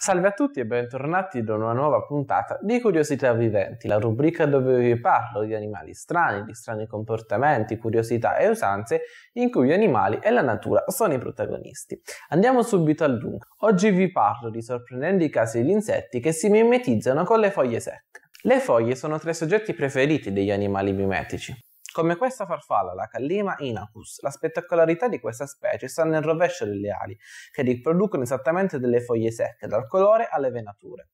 Salve a tutti e bentornati ad una nuova puntata di Curiosità Viventi, la rubrica dove vi parlo di animali strani, di strani comportamenti, curiosità e usanze in cui gli animali e la natura sono i protagonisti. Andiamo subito al dunque. Oggi vi parlo di sorprendenti casi di insetti che si mimetizzano con le foglie secche. Le foglie sono tra i soggetti preferiti degli animali mimetici. Come questa farfalla, la Callima inacus, la spettacolarità di questa specie sta nel rovescio delle ali, che riproducono esattamente delle foglie secche, dal colore alle venature.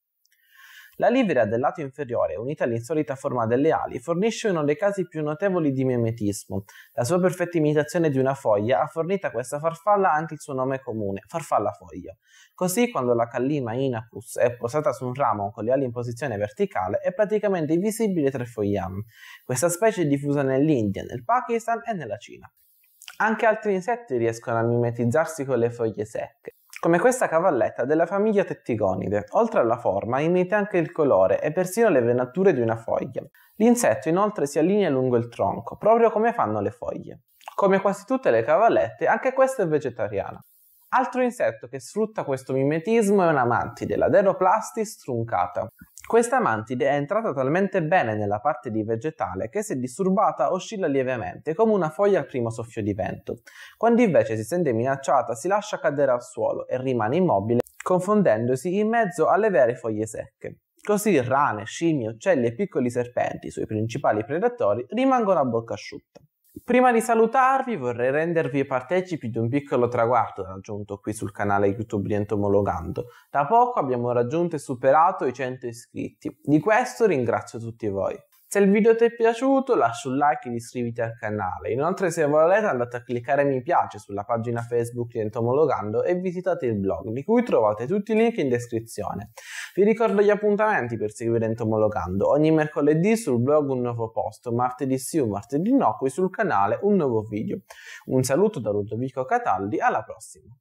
La livrea del lato inferiore, unita all'insolita forma delle ali, fornisce uno dei casi più notevoli di mimetismo. La sua perfetta imitazione di una foglia ha fornito a questa farfalla anche il suo nome comune, farfalla foglia. Così, quando la Callima inacus è posata su un ramo con le ali in posizione verticale, è praticamente invisibile tra i fogliami. Questa specie è diffusa nell'India, nel Pakistan e nella Cina. Anche altri insetti riescono a mimetizzarsi con le foglie secche come questa cavalletta della famiglia tettigonide. Oltre alla forma, imita anche il colore e persino le venature di una foglia. L'insetto inoltre si allinea lungo il tronco, proprio come fanno le foglie. Come quasi tutte le cavallette, anche questa è vegetariana. Altro insetto che sfrutta questo mimetismo è una mantide, la Deroplastis truncata. Questa mantide è entrata talmente bene nella parte di vegetale che se disturbata oscilla lievemente, come una foglia al primo soffio di vento. Quando invece si sente minacciata si lascia cadere al suolo e rimane immobile, confondendosi in mezzo alle vere foglie secche. Così rane, scimmie, uccelli e piccoli serpenti, i suoi principali predatori, rimangono a bocca asciutta. Prima di salutarvi vorrei rendervi partecipi di un piccolo traguardo raggiunto qui sul canale YouTube di Entomologando. Da poco abbiamo raggiunto e superato i 100 iscritti. Di questo ringrazio tutti voi. Se il video ti è piaciuto lascia un like ed iscriviti al canale. Inoltre se volete andate a cliccare mi piace sulla pagina Facebook di Entomologando e visitate il blog di cui trovate tutti i link in descrizione. Vi ricordo gli appuntamenti per seguire Entomologando. Ogni mercoledì sul blog un nuovo post, martedì sì o martedì no, qui sul canale un nuovo video. Un saluto da Ludovico Cataldi, alla prossima!